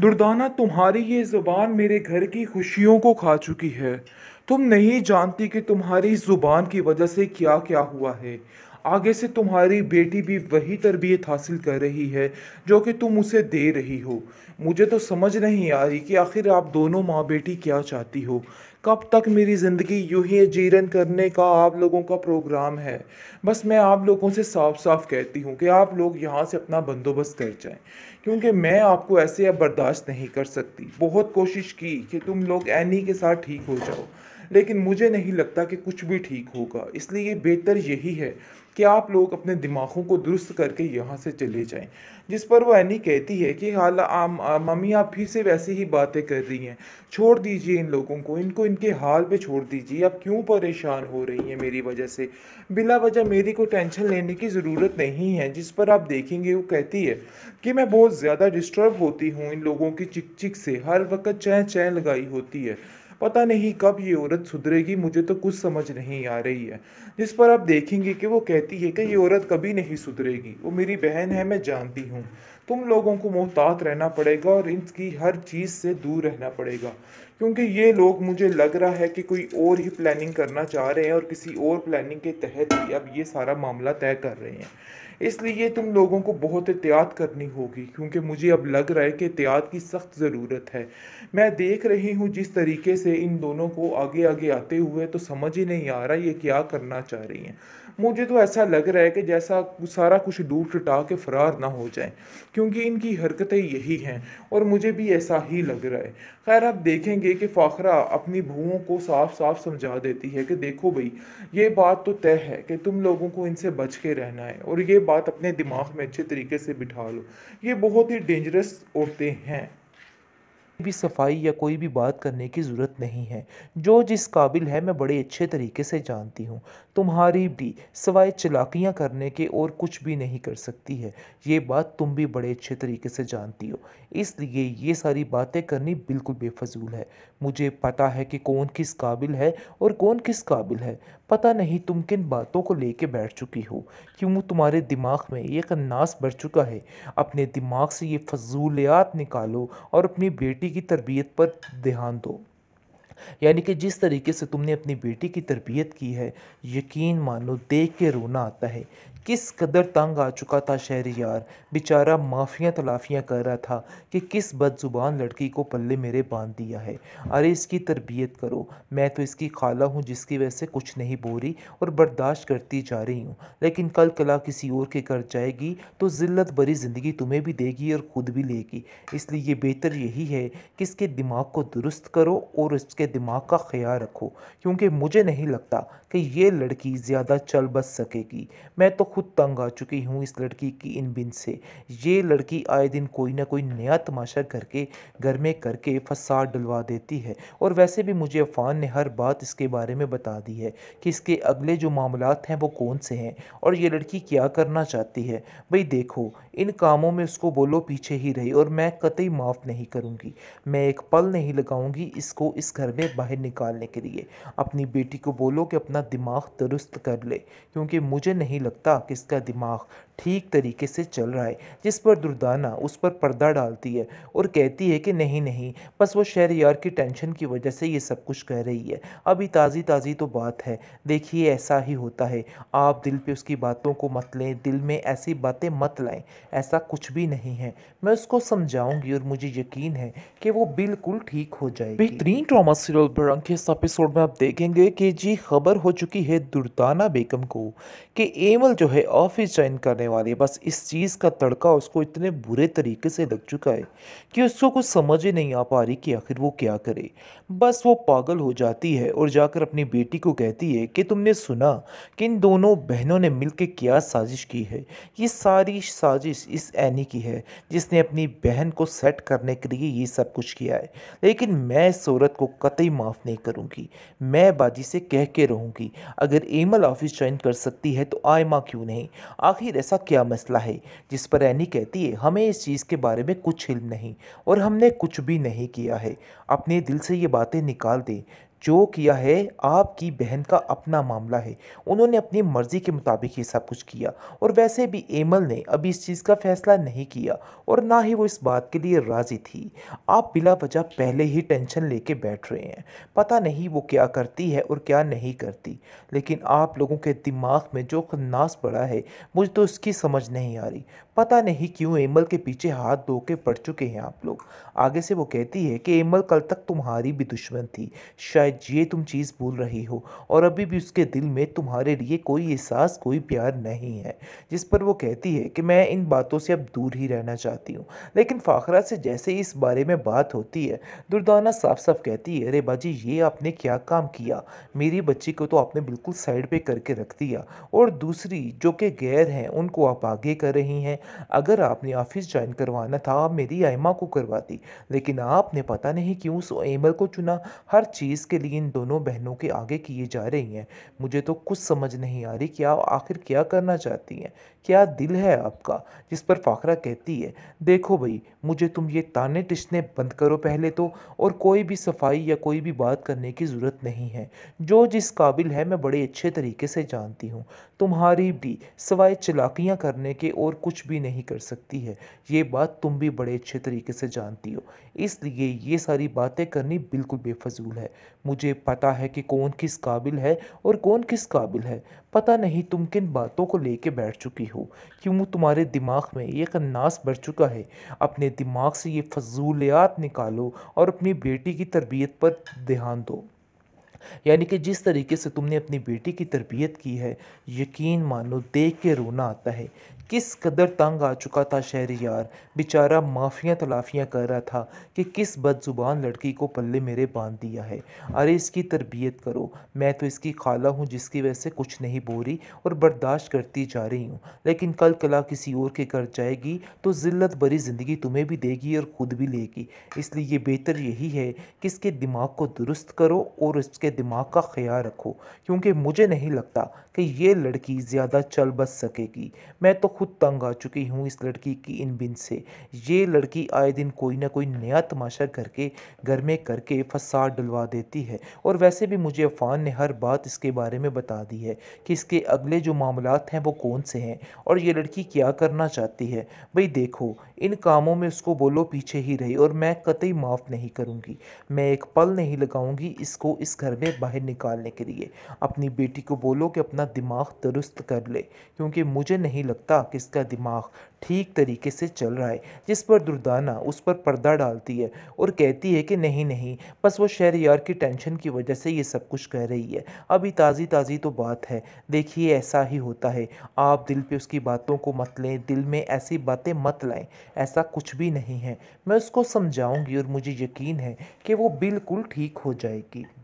दुर्दाना तुम्हारी ये ज़ुबान मेरे घर की खुशियों को खा चुकी है तुम नहीं जानती कि तुम्हारी ज़ुबान की वजह से क्या क्या हुआ है आगे से तुम्हारी बेटी भी वही तरबियत हासिल कर रही है जो कि तुम उसे दे रही हो मुझे तो समझ नहीं आ रही कि आखिर आप दोनों माँ बेटी क्या चाहती हो कब तक मेरी ज़िंदगी यूँ ही जीरन करने का आप लोगों का प्रोग्राम है बस मैं आप लोगों से साफ साफ कहती हूँ कि आप लोग यहाँ से अपना बंदोबस्त कर जाएं क्योंकि मैं आपको ऐसे अब बर्दाश्त नहीं कर सकती बहुत कोशिश की कि तुम लोग एनी के साथ ठीक हो जाओ लेकिन मुझे नहीं लगता कि कुछ भी ठीक होगा इसलिए बेहतर यही है कि आप लोग अपने दिमागों को दुरुस्त करके यहाँ से चले जाएं जिस पर वो एनी कहती है कि हाल मम्मी आप फिर से वैसी ही बातें कर रही हैं छोड़ दीजिए इन लोगों को इनको इनके हाल पे छोड़ दीजिए आप क्यों परेशान हो रही हैं मेरी वजह से बिला वजह मेरी को टेंशन लेने की ज़रूरत नहीं है जिस पर आप देखेंगे वो कहती है कि मैं बहुत ज़्यादा डिस्टर्ब होती हूँ इन लोगों की चिक चिक से हर वक्त चह चह लगाई होती है पता नहीं कब ये औरत सुधरेगी मुझे तो कुछ समझ नहीं आ रही है जिस पर आप देखेंगे कि वो कहती है कि ये औरत कभी नहीं सुधरेगी वो मेरी बहन है मैं जानती हूँ तुम लोगों को मोहतात रहना पड़ेगा और इनकी हर चीज़ से दूर रहना पड़ेगा क्योंकि ये लोग मुझे लग रहा है कि कोई और ही प्लानिंग करना चाह रहे हैं और किसी और प्लानिंग के तहत ही अब ये सारा मामला तय कर रहे हैं इसलिए तुम लोगों को बहुत एहतियात करनी होगी क्योंकि मुझे अब लग रहा है कि एहतियात की सख्त ज़रूरत है मैं देख रही हूँ जिस तरीके से इन दोनों को आगे आगे आते हुए तो समझ ही नहीं आ रहा ये क्या करना चाह रही हैं मुझे तो ऐसा लग रहा है कि जैसा सारा कुछ डूब टूटा के फ़रार ना हो जाए क्योंकि इनकी हरकतें यही हैं और मुझे भी ऐसा ही लग रहा है खैर आप देखेंगे कि फ़ाखरा अपनी भूओं को साफ साफ समझा देती है कि देखो भाई ये बात तो तय है कि तुम लोगों को इनसे बच के रहना है और ये बात अपने दिमाग में अच्छे तरीके से बिठा लो ये बहुत ही डेंजरस औरतें हैं भी सफाई या कोई भी बात करने की ज़रूरत नहीं है जो जिस काबिल है मैं बड़े अच्छे तरीके से जानती हूँ तुम्हारी भी सवाए चलाकियाँ करने के और कुछ भी नहीं कर सकती है ये बात तुम भी बड़े अच्छे तरीके से जानती हो इसलिए ये सारी बातें करनी बिल्कुल बेफजूल है मुझे पता है कि कौन किस काबिल है और कौन किस काबिल है पता नहीं तुम किन बातों को लेके बैठ चुकी हो क्यों तुम्हारे दिमाग में ये कन्नास बढ़ चुका है अपने दिमाग से ये फजूलियात निकालो और अपनी बेटी की तरबियत पर ध्यान दो यानी कि जिस तरीके से तुमने अपनी बेटी की तरबियत की है यकीन मानो देख के रोना आता है किस कदर तंग आ चुका था यार बेचारा माफिया तलाफियाँ कर रहा था कि किस बदजुबान लड़की को पल्ले मेरे बांध दिया है अरे इसकी तरबियत करो मैं तो इसकी खाला हूँ जिसकी वजह से कुछ नहीं बोरी और बर्दाश्त करती जा रही हूँ लेकिन कल कला किसी और के घर जाएगी तो ज़िल्लत भरी ज़िंदगी तुम्हें भी देगी और ख़ुद भी लेगी इसलिए ये बेहतर यही है कि इसके दिमाग को दुरुस्त करो और इसके दिमाग का ख्याल रखो क्योंकि मुझे नहीं लगता कि ये लड़की ज़्यादा चल बस सकेगी मैं तो खुद तंग आ चुकी हूँ इस लड़की की इन बिन से ये लड़की आए दिन कोई ना कोई नया तमाशा करके घर में करके फसाद डलवा देती है और वैसे भी मुझे अफान ने हर बात इसके बारे में बता दी है कि इसके अगले जो मामला हैं वो कौन से हैं और ये लड़की क्या करना चाहती है भाई देखो इन कामों में उसको बोलो पीछे ही रही और मैं कतई माफ़ नहीं करूँगी मैं एक पल नहीं लगाऊँगी इसको इस घर में बाहर निकालने के लिए अपनी बेटी को बोलो कि अपना दिमाग दुरुस्त कर ले क्योंकि मुझे नहीं लगता किसका दिमाग ठीक तरीके से चल रहा है जिस पर दुर्दाना उस पर पर्दा डालती है और कहती है कि नहीं नहीं बस वो शहर यार की टेंशन की वजह से ये सब कुछ कह रही है अभी ताज़ी ताज़ी तो बात है देखिए ऐसा ही होता है आप दिल पे उसकी बातों को मत लें दिल में ऐसी बातें मत लाएं ऐसा कुछ भी नहीं है मैं उसको समझाऊंगी और मुझे यकीन है कि वो बिल्कुल ठीक हो जाएगी बेहतरीन ड्रामा सीरियल भरंग के इस एपिसोड में आप देखेंगे कि जी खबर हो चुकी है दुर्दाना बेगम को कि एमल जो है ऑफिस ज्वाइन करने वाली है बस इस चीज़ का तड़का उसको इतने बुरे तरीके से लग चुका है कि उसको कुछ समझ ही नहीं आ पा रही कि आखिर वो क्या करे बस वो पागल हो जाती है और जाकर अपनी बेटी को कहती है कि तुमने सुना कि इन दोनों बहनों ने मिलकर क्या साजिश की है ये सारी साजिश इस एनी की है जिसने अपनी बहन को सेट करने के लिए ये सब कुछ किया है लेकिन मैं इस सूरत को कतई माफ़ नहीं करूँगी मैं बाजी से कह के रहूँगी अगर एमल ऑफिस ज्वाइन कर सकती है तो आयमा क्यों नहीं आखिर ऐसा क्या मसला है जिस पर एनी कहती है हमें इस चीज़ के बारे में कुछ इल्म नहीं और हमने कुछ भी नहीं किया है अपने दिल से ये बातें निकाल दें जो किया है आपकी बहन का अपना मामला है उन्होंने अपनी मर्ज़ी के मुताबिक ये सब कुछ किया और वैसे भी एमल ने अभी इस चीज़ का फैसला नहीं किया और ना ही वो इस बात के लिए राज़ी थी आप बिला वजह पहले ही टेंशन लेके बैठ रहे हैं पता नहीं वो क्या करती है और क्या नहीं करती लेकिन आप लोगों के दिमाग में जो खन्नास पड़ा है मुझे तो इसकी समझ नहीं आ रही पता नहीं क्यों एमल के पीछे हाथ धो के पड़ चुके हैं आप लोग आगे से वो कहती है कि एमल कल तक तुम्हारी भी दुश्मन थी शायद शायद ये तुम चीज़ भूल रही हो और अभी भी उसके दिल में तुम्हारे लिए कोई एहसास कोई प्यार नहीं है जिस पर वो कहती है कि मैं इन बातों से अब दूर ही रहना चाहती हूँ लेकिन फ़ाखरा से जैसे ही इस बारे में बात होती है दुर्दाना साफ साफ कहती है अरे बाजी ये आपने क्या काम किया मेरी बच्ची को तो आपने बिल्कुल साइड पर करके रख दिया और दूसरी जो कि गैर हैं उनको आप आगे कर रही हैं अगर आपने ऑफिस ज्वाइन करवाना था आप मेरी आयमा को करवाती लेकिन आपने पता नहीं क्यों उस एमल को चुना हर चीज़ के लिए इन दोनों बहनों के आगे किए जा रही हैं मुझे तो कुछ समझ नहीं आ रही कि आप आखिर क्या करना चाहती हैं क्या दिल है आपका जिस पर फाखरा कहती है देखो भाई मुझे तुम ये ताने टिशने बंद करो पहले तो और कोई भी सफाई या कोई भी बात करने की ज़रूरत नहीं है जो जिस काबिल है मैं बड़े अच्छे तरीके से जानती हूँ तुम्हारी भी सवाए चलाकियाँ करने के और कुछ भी नहीं कर सकती है ये बात तुम भी बड़े अच्छे तरीके से जानती हो इसलिए ये सारी बातें करनी बिल्कुल बेफजूल है मुझे पता है कि कौन किस काबिल है और कौन किस काबिल है पता नहीं तुम किन बातों को लेके बैठ चुकी हो क्यों तुम्हारे दिमाग में ये कन्नास बढ़ चुका है अपने दिमाग से ये फजूलियात निकालो और अपनी बेटी की तरबियत पर ध्यान दो यानी कि जिस तरीके से तुमने अपनी बेटी की तरबियत की है यकीन मानो देख के रोना आता है किस कदर तंग आ चुका था यार बेचारा माफियाँ तलाफियाँ कर रहा था कि किस बदजुबान लड़की को पल्ले मेरे बांध दिया है अरे इसकी तरबियत करो मैं तो इसकी खाला हूँ जिसकी वजह से कुछ नहीं बोरी और बर्दाश्त करती जा रही हूँ लेकिन कल कला किसी और के घर जाएगी तो ज़िल्लत भरी ज़िंदगी तुम्हें भी देगी और ख़ुद भी लेगी इसलिए ये बेहतर यही है कि इसके दिमाग को दुरुस्त करो और इसके दिमाग का ख्याल रखो क्योंकि मुझे नहीं लगता कि ये लड़की ज़्यादा चल बस सकेगी मैं तो खुद तंग आ चुकी हूँ इस लड़की की इन बिन से ये लड़की आए दिन कोई ना कोई नया तमाशा करके घर में करके फसाद डलवा देती है और वैसे भी मुझे अफान ने हर बात इसके बारे में बता दी है कि इसके अगले जो मामला हैं वो कौन से हैं और ये लड़की क्या करना चाहती है भाई देखो इन कामों में उसको बोलो पीछे ही रही और मैं कतई माफ़ नहीं करूँगी मैं एक पल नहीं लगाऊंगी इसको इस घर में बाहर निकालने के लिए अपनी बेटी को बोलो कि अपना दिमाग दुरुस्त कर ले क्योंकि मुझे नहीं लगता किसका दिमाग ठीक तरीके से चल रहा है जिस पर दुर्दाना उस पर पर्दा डालती है और कहती है कि नहीं नहीं बस वो शहर यार की टेंशन की वजह से ये सब कुछ कह रही है अभी ताज़ी ताज़ी तो बात है देखिए ऐसा ही होता है आप दिल पे उसकी बातों को मत लें दिल में ऐसी बातें मत लाएं ऐसा कुछ भी नहीं है मैं उसको समझाऊँगी और मुझे यकीन है कि वो बिल्कुल ठीक हो जाएगी